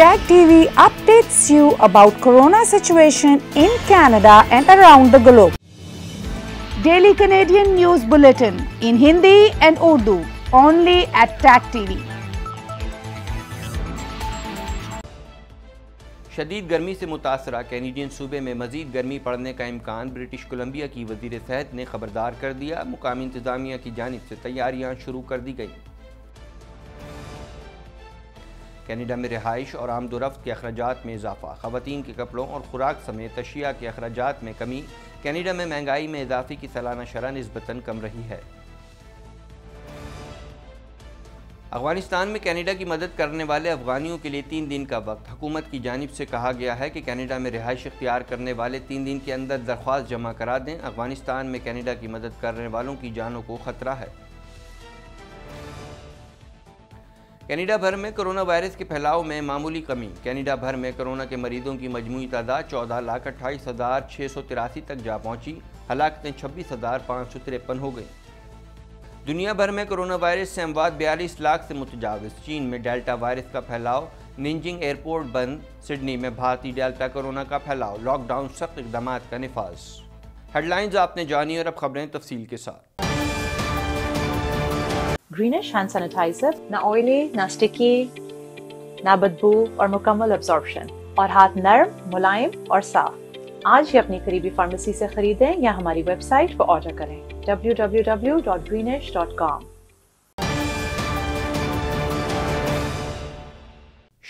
Tag TV updates you about corona situation in Canada and around the globe. Daily Canadian News Bulletin in Hindi and Urdu only at Tag TV. शदीद गर्मी से मुतासर Canadian सूबे में मजीद गर्मी पड़ने का इम्कान ब्रिटिश कोलम्बिया की वजीर सेहत ने खबरदार कर दिया मुकामी इंतजामिया की जानब से तैयारियाँ शुरू कर दी गई कैनेडा में रिहाइश और आमदोरफ़्त के अखराज में इजाफा खातन के कपड़ों और ख़ुराक समेत अशिया के अखराज में कमी कैनेडा में महंगाई में इजाफे की सालाना शरह नस्बता कम रही है अफगानिस्तान में कैनेडा की मदद करने वाले अफगानियों के लिए तीन दिन का वक्त हुकूमत की जानब से कहा गया है कि कैनेडा में रिहाइश इख्तियार करने वाले तीन दिन के अंदर दरख्वास्त जमा करा दें अफगानिस्तान में कैनेडा की मदद करने वालों की जानों को खतरा है कनाडा भर में कोरोना वायरस के फैलाव में मामूली कमी कनाडा भर में कोरोना के मरीजों की मजमू तादाद चौदह लाख अट्ठाईस हज़ार छः सौ तिरासी तक जा पहुंची हलाकतें छब्बीस हज़ार पाँच सौ तिरपन हो गई दुनिया भर में कोरोना वायरस से अमवाद बयालीस लाख से मुतजावज चीन में डेल्टा वायरस का फैलाव निंजिंग एयरपोर्ट बंद सिडनी में भारतीय डेल्टा कोरोना का फैलाव लॉकडाउन सख्त इकदाम का नफाज हेडलाइंस आपने जानी और अब खबरें तफसील के साथ greenish hand sanitizer, ना oily, ना sticky, ना बदबू और मुकम्मल absorption और हाथ नर्म मुलायम और साफ आज ही अपनी करीबी फार्मेसी से खरीदें या हमारी वेबसाइट पर ऑर्डर करें www.greenish.com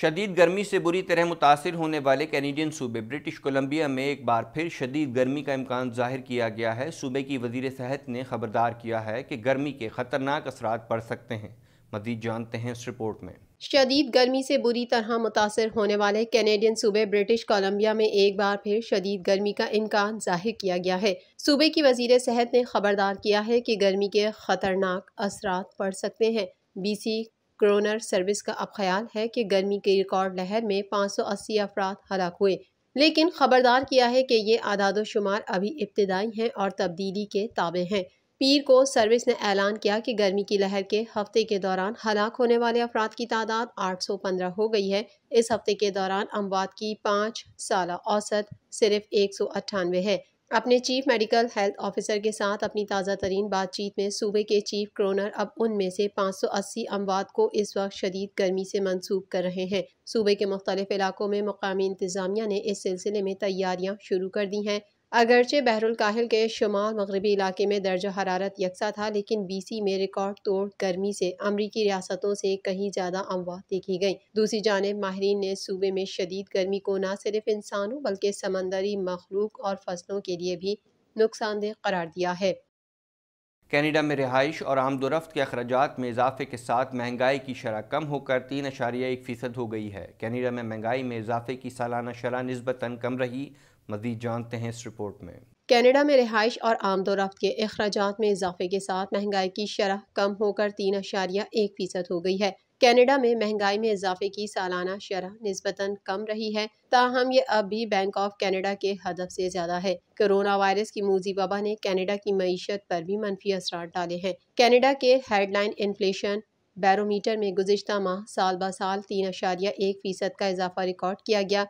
शदीद गर्मी से बुरी तरह मुतासर होने वाले कैनेडियन सूबे ब्रिटिश कोलंबिया में एक बार फिर शदीद गर्मी का इम्कान जाहिर किया गया है सूबे की वजीर सेहत ने खबरदार किया है कि गर्मी के ख़तरनाक असरा पड़ सकते हैं मजीद जानते हैं इस रिपोर्ट में शदीद गर्मी से बुरी तरह मुतासर होने वाले कैनेडियन सूबे ब्रिटिश कोलंबिया में एक बार फिर शदीद गर्मी का इम्कान जाहिर किया गया है सूबे की वजीर सेहत ने खबरदार किया है कि गर्मी के ख़तरनाक असरा पड़ सकते हैं बीसी क्रोनर सर्विस का अब ख्याल है कि गर्मी की रिकॉर्ड लहर में 580 अफराद हलाक हुए लेकिन खबरदार किया है कि ये आदाद शुमार अभी इब्तदाई हैं और तब्दीली के ताबे हैं पीर को सर्विस ने ऐलान किया कि गर्मी की लहर के हफ्ते के दौरान हलाक होने वाले अफराद की तादाद 815 हो गई है इस हफ्ते के दौरान अमवात की पाँच साल औसत सिर्फ एक है अपने चीफ मेडिकल हेल्थ ऑफिसर के साथ अपनी ताज़ा तरीन बातचीत में सूबे के चीफ क्रोनर अब उनमें से 580 अमवात को इस वक्त शदीद गर्मी से मंसूब कर रहे हैं सूबे के मुख्तलिफ इलाकों में मकामी इंतज़ामिया ने इस सिलसिले में तैयारियाँ शुरू कर दी हैं अगरचे बहरुल काहिल के शुमाल मगरबी इलाके में दर्ज हरारत यकसा था लेकिन बीसी में रिकॉर्ड तोड़ गर्मी से अमरीकी रियासतों से कहीं ज़्यादा अमवात देखी गई दूसरी जानब माहरीन ने सूबे में शदीद गर्मी को न सिर्फ इंसानों बल्कि समंदरी मखलूक और फसलों के लिए भी नुकसानदेह करार दिया है कैनेडा में रिहाइश और आमदोरफ्त के अखराज में इजाफे के साथ महंगाई की शरह कम होकर तीन अशारिया एक फ़ीसद हो गई है कैनेडा में महंगाई में इजाफे की सालाना शरह नस्बता कम रही मजीद जानते हैं इस रिपोर्ट में कैनेडा में रिहाइश और आमदोरफ्त के अखराज में इजाफे के साथ महंगाई की शरह कम होकर तीन अशारिया एक फ़ीसद हो गई है कैनेडा में महंगाई में इजाफे की सालाना शरह नस्बता कम रही है ताहम ये अब भी बैंक ऑफ कैनेडा के हदफ से ज़्यादा है कोरोना वायरस की मूजी वबा ने कैनेडा की मीशत पर भी मनफी असर डाले हैं कैनेडा के हेडलाइन इन्फ्लेशन बैरोमीटर में गुजशत माह साल ब साल तीन अशारिया एक फ़ीसद का इजाफा रिकॉर्ड किया गया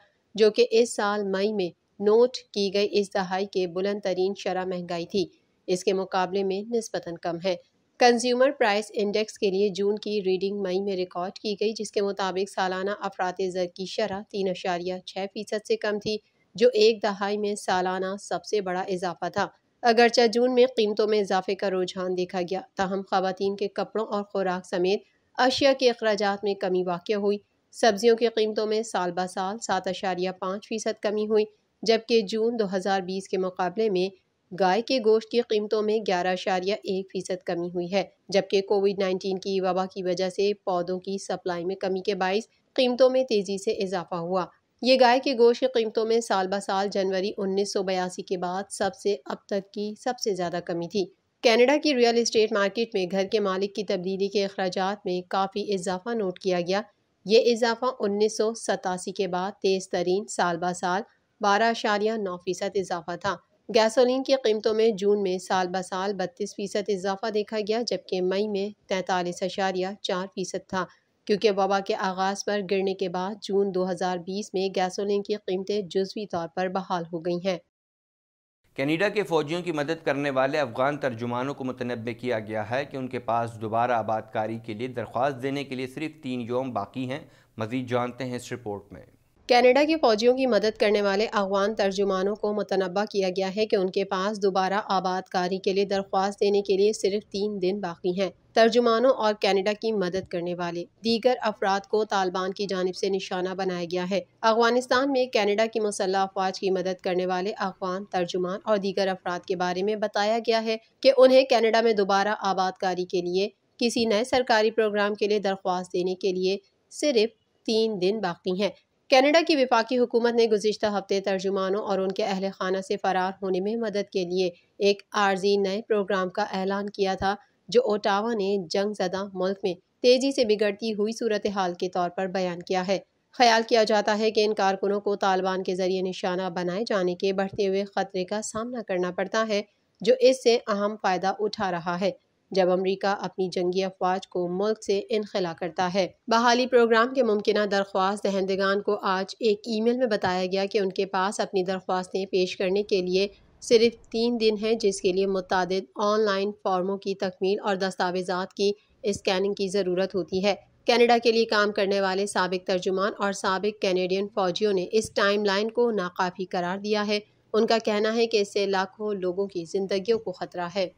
जो कि इस साल मई में नोट की गई इस दहाई के बुलंद तरीन शरह महंगाई थी इसके मुकाबले में नस्बता कम है कंज्यूमर प्राइस इंडेक्स के लिए जून की रीडिंग मई में रिकॉर्ड की गई जिसके मुताबिक सालाना अफरात ज़र की शरह तीन अशारिया छः फ़ीसद से कम थी जो एक दहाई में सालाना सबसे बड़ा इजाफा था अगरचे जून में कीमतों में इजाफे का रुझान देखा गया ताहम खातन के कपड़ों और खुराक समेत अशिया के अखराज में कमी वाक़ हुई सब्जियों की कीमतों में साल ब साल सात अशारिया पाँच फ़ीसद कमी हुई जबकि जून 2020 के मुकाबले में गाय के गोश्त की कीमतों में ग्यारह शारिया एक फ़ीसद कमी हुई है जबकि कोविड नाइन्टीन की वबा की वजह से पौधों की सप्लाई में कमी के बायस कीमतों में तेज़ी से इजाफा हुआ ये गाय के गोश्त की कीमतों में साल ब साल जनवरी उन्नीस सौ बयासी के बाद सबसे अब तक की सबसे ज़्यादा कमी थी कनाडा की रियल इस्टेट मार्केट में घर के मालिक की तब्दीली के अखराज में काफ़ी इजाफा नोट किया गया ये इजाफा उन्नीस सौ सतासी के बाद तेज़ तरीन साल ब साल बारह अशारिया नौ फ़ीसद इजाफा था गैसोलीन की कीमतों में जून में साल ब साल बत्तीस फ़ीसद इजाफा देखा गया जबकि मई में तैंतालीस अशारिया चार फ़ीसद था क्योंकि वबा के आगाज़ पर गिरने के बाद जून 2020 में गैसोलीन की कीमतें जजवी तौर पर बहाल हो गई हैं कनाडा के फ़ौजियों की मदद करने वाले अफ़गान तर्जुमानों को मुतनब किया गया है कि उनके पास दोबारा आबादकारी के लिए दरख्वास्त देने के लिए सिर्फ तीन योम बाकी हैं मज़ीद जानते हैं इस रिपोर्ट में कनाडा के फौजियों की मदद करने वाले अफगान तर्जुमानों को मतनबा किया गया है कि उनके पास दोबारा आबादकारी के लिए दरख्वास्त देने के लिए सिर्फ तीन दिन बाकी हैं तर्जुमानों और कनाडा की मदद करने वाले दीगर अफराद को तालिबान की जानब से निशाना बनाया गया है अफगानिस्तान में कनाडा की मुसल्ह अफवाज की मदद करने वाले अफगान तर्जुमान और दीगर अफराद के बारे में बताया गया है कि उन्हें कनाडा में दोबारा आबादकारी के लिए किसी नए सरकारी प्रोग्राम के लिए दरख्वास्त देने के लिए सिर्फ तीन दिन बाकी हैं कनाडा की विफाकी हुकूमत ने गुजशत हफ्ते तर्जुमानों और उनके अहल खाना से फरार होने में मदद के लिए एक आर्जी नए प्रोग्राम का ऐलान किया था जो ओटावा ने जंग जदा मुल्क में तेज़ी से बिगड़ती हुई सूरत हाल के तौर पर बयान किया है ख्याल किया जाता है कि इन कारकुनों को तालिबान के जरिए निशाना बनाए जाने के बढ़ते हुए ख़तरे का सामना करना पड़ता है जो इससे अहम फ़ायदा उठा रहा है जब अमरीका अपनी जंगी अफवाज को मुल्क से इनखला करता है बहाली प्रोग्राम के मुमकिन दरख्वास्त दहंदगान को आज एक ई मेल में बताया गया कि उनके पास अपनी दरख्वास्तें पेश करने के लिए सिर्फ तीन दिन हैं जिसके लिए मुतद ऑनलाइन फॉर्मों की तकमील और दस्तावेजा की स्कैनिंग की ज़रूरत होती है कनाडा के लिए काम करने वाले सबक तर्जुमान और सबक कैनेडियन फौजियों ने इस टाइमलाइन को नाकाफी करार दिया है उनका कहना है कि इससे लाखों लोगों की जिंदगियों को खतरा है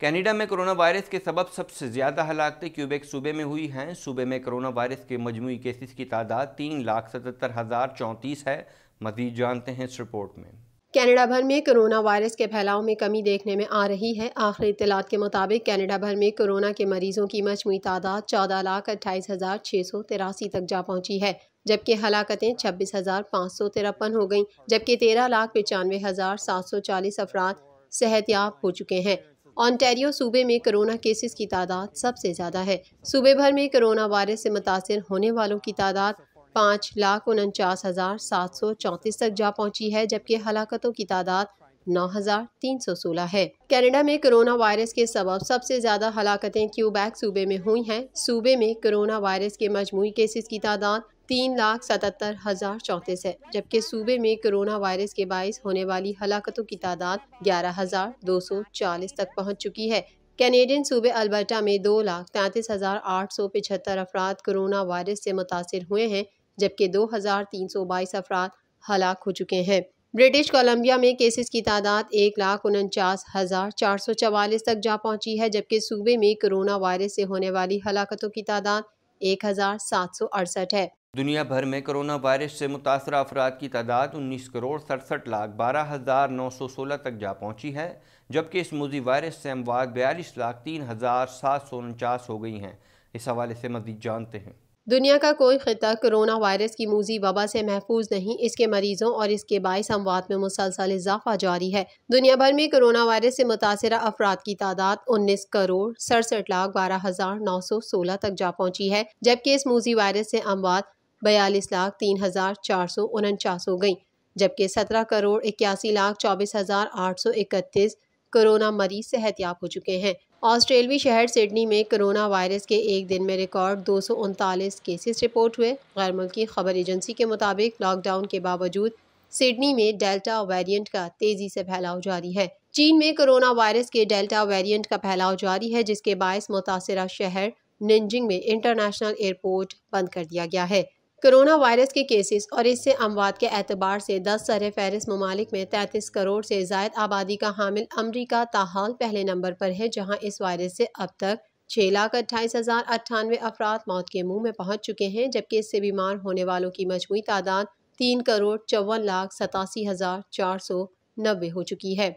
कनाडा में कोरोना वायरस के सबब सबसे ज़्यादा हलाकतें क्यूबेक सूबे में हुई हैं सूबे में कोरोना वायरस के मजमू केसेस की तादाद तीन लाख सतहत्तर हज़ार चौंतीस है मजीद जानते हैं इस रिपोर्ट में कनाडा भर में कोरोना वायरस के फैलाव में कमी देखने में आ रही है आखिरी इतलात के मुताबिक कनाडा भर में कोरोना के मरीजों की मजमू तादाद चौदह लाख अट्ठाईस हज़ार छः सौ तिरासी तक जा पहुंची है जबकि हलाकतें छब्बीस हज़ार पाँच सौ तिरपन हो गईं जबकि तेरह लाख पचानवे हज़ार सात सौ चालीस अफराद सेहतयाब हो चुके हैं ऑनटेरियो सूबे में कोरोना केसेस की तादाद सबसे ज़्यादा है सूबे भर में कोरोना वायरस से मुतासर होने वालों की तादाद पाँच लाख उनचास हज़ार सात सौ चौंतीस तक जा पहुंची है जबकि हलाकतों की तादाद नौ हजार तीन सौ सोलह है कनाडा में कोरोना वायरस के सबब सबसे ज़्यादा हलाकतें क्यूबैक सूबे में हुई हैं सूबे में कोरोना वायरस के मजमू केसेस की तादाद तीन लाख सतहत्तर हज़ार चौंतीस है जबकि सूबे में कोरोना वायरस के बायस होने वाली हलाकतों की तादाद ग्यारह हज़ार दो सौ चालीस तक पहुँच चुकी है कैनेडियन सूबे अल्बर्टा में दो लाख तैंतीस हज़ार आठ सौ पिछहत्तर अफराद कोरोना वायरस से मुतासर हुए हैं जबकि दो हज़ार तीन सौ बाईस अफराद हलाक हो चुके हैं ब्रिटिश कोलंबिया में केसेस की तादाद एक लाख उनचास हज़ार चार सौ चवालीस तक जा पहुंची है जबकि सूबे में कोरोना वायरस से होने वाली हलाकतों की तादाद एक हज़ार सात सौ अड़सठ है दुनिया भर में कोरोना वायरस से मुतासर अफराद की तादाद उन्नीस करोड़ सड़सठ लाख बारह हज़ार नौ सौ सोलह तक जा पहुँची है जबकि इस मुजी वायरस से अमवात बयालीस लाख तीन हज़ार सात सौ उनचास हो गई हैं इस हवाले से मजीद जानते हैं दुनिया का कोई खिता कोरोना वायरस की मूजी वबा से महफूज नहीं इसके मरीजों और इसके बायस अमवात में मुसलसल इजाफा जारी है दुनिया भर में कोरोना वायरस से मुतासर अफराद की तादाद उन्नीस करोड़ सड़सठ लाख बारह हज़ार नौ सौ सोलह तक जा पहुँची है जबकि इस मूजी वायरस से अमवात बयालीस लाख तीन हज़ार चार सौ उनचास हो गई जबकि सत्रह करोड़ इक्यासी लाख चौबीस हज़ार आठ सौ इकतीस कोरोना मरीज सेहतियाब हो चुके हैं ऑस्ट्रेलवी शहर सिडनी में कोरोना वायरस के एक दिन में रिकॉर्ड दो सौ उनतालीस केसेस रिपोर्ट हुए गैर मुल्की खबर एजेंसी के मुताबिक लॉकडाउन के बावजूद सिडनी में डेल्टा वेरिएंट का तेजी से फैलाव जारी है चीन में कोरोना वायरस के डेल्टा वेरिएंट का फैलाव जारी है जिसके बायस मुतासरा शहर निंजिंग में इंटरनेशनल एयरपोर्ट बंद कर दिया गया है कोरोना वायरस के केसेस और इससे अमवात के एतबार से दस सर फहरिस ममालिक में तैतीस करोड़ से जायद आबादी का हामिल अमरीका ताहाल पहले नंबर पर है जहाँ इस वायरस से अब तक छः लाख अट्ठाईस हज़ार अट्ठानवे अफराद मौत के मुंह में पहुंच चुके हैं जबकि इससे बीमार होने वालों की मजमू तादाद तीन करोड़ चौवन लाख सतासी हज़ार चार सौ नब्बे हो चुकी है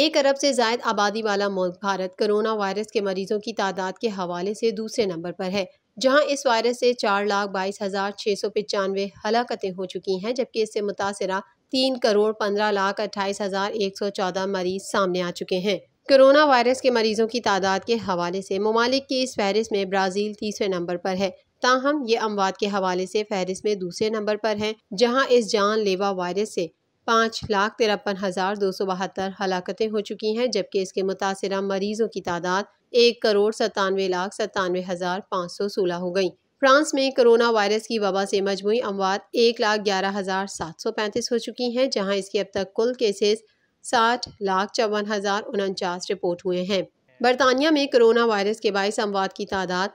एक अरब से जायद आबादी वाला मुल्क भारत कोरोना वायरस के मरीजों की तादाद के हवाले से दूसरे नंबर पर है जहां इस वायरस से चार लाख बाईस हज़ार छः सौ पचानवे हलाकतें हो चुकी हैं जबकि इससे मुतासर तीन करोड़ पंद्रह लाख अट्ठाईस हज़ार एक सौ चौदह मरीज सामने आ चुके हैं कोरोना वायरस के मरीजों की तादाद के हवाले से ममालिक की इस फहरिस्त में ब्राज़ील तीसरे नंबर पर है ताहम ये अमवात के हवाले से फहरिस्त में दूसरे नंबर पर है जहाँ इस जान लेवा वायरस से पाँच लाख तिरपन हज़ार दो सौ बहत्तर हलाकतें हो चुकी हैं जबकि इसके मुतासर मरीजों की तादाद एक करोड़ सत्तानवे लाख सत्तानवे हज़ार पाँच सौ सोलह हो गई फ्रांस में कोरोना वायरस की वबा से मजमू अमवात एक लाख ग्यारह हज़ार सात सौ पैंतीस हो चुकी हैं जहां इसके अब तक कुल केसेस साठ लाख चौवन हज़ार उनचास रिपोर्ट हुए हैं बरतानिया में कोरोना वायरस के बायस अमवात की तादाद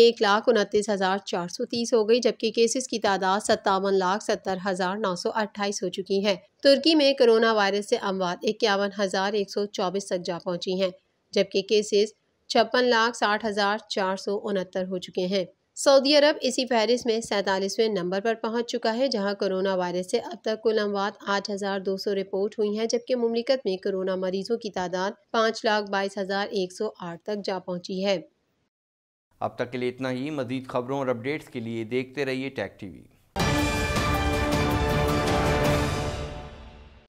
एक लाख उनतीस हज़ार चार सौ तीस हो गई जबकि केसेस की तादाद सत्तावन लाख सत्तर हज़ार नौ सौ अट्ठाईस हो चुकी है तुर्की में कोरोना वायरस से अमवात इक्यावन हज़ार एक सौ चौबीस तक जा पहुँची हैं जबकि केसेस छप्पन लाख साठ हज़ार चार सौ उनहत्तर हो चुके हैं सऊदी अरब इसी फहरिस्त में सैंतालीसवें नंबर पर पहुंच चुका है जहां कोरोना वायरस से अब तक कुल अमवात आठ हजार दो सौ रिपोर्ट हुई हैं जबकि मुमलिकत में कोरोना मरीजों की तादाद पाँच लाख बाईस हज़ार एक सौ आठ तक जा पहुंची है अब तक के लिए इतना ही मजीद खबरों और अपडेट्स के लिए देखते रहिए टैक टीवी